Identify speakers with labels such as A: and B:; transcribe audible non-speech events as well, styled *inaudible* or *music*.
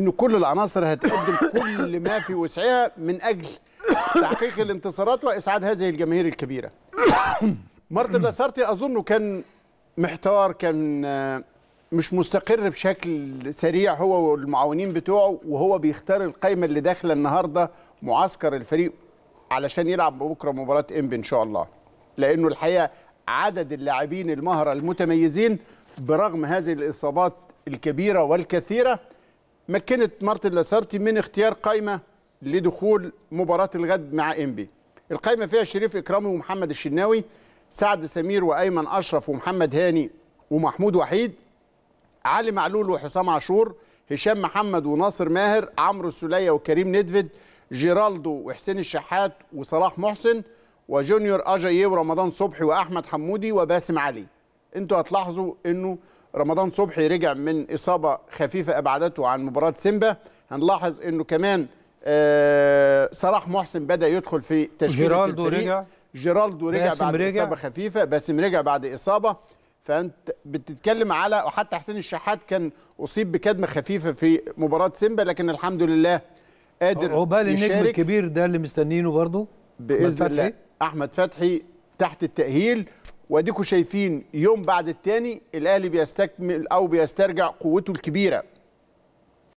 A: انه كل العناصر هتقدم *laughs* كل ما في وسعها من اجل تحقيق الانتصارات واسعاد هذه الجماهير الكبيره. *coughs* مارتن لاسارتي اظنه كان محتار كان آه، مش مستقر بشكل سريع هو والمعاونين بتوعه وهو بيختار القايمه اللي داخله النهارده معسكر الفريق علشان يلعب بكره مباراه انبي ان شاء الله. لانه الحقيقه عدد اللاعبين المهره المتميزين برغم هذه الاصابات الكبيره والكثيره مكنت مارتن لاسارتي من اختيار قائمه لدخول مباراه الغد مع انبي القائمه فيها شريف اكرامي ومحمد الشناوي سعد سمير وايمن اشرف ومحمد هاني ومحمود وحيد علي معلول وحسام عاشور هشام محمد وناصر ماهر عمرو السليه وكريم ندفد جيرالدو وحسين الشحات وصلاح محسن وجونيور اجاي ورمضان صبحي واحمد حمودي وباسم علي انتوا هتلاحظوا انه رمضان صبحي رجع من إصابة خفيفة أبعدته عن مباراة سيمبا هنلاحظ أنه كمان آه، صلاح محسن بدأ يدخل في تشكيل جيرالدو رجع جيرالدو رجع بعد رجع. إصابة خفيفة باسم رجع بعد إصابة فأنت بتتكلم على وحتى حسين الشحات كان أصيب بكدمة خفيفة في مباراة سيمبا لكن الحمد لله قادر عقبال النجم الكبير ده اللي مستنينه برضه بإذن الله أحمد فتحي تحت التأهيل واديكم شايفين يوم بعد التاني الاهلي بيستكمل او بيسترجع قوته الكبيره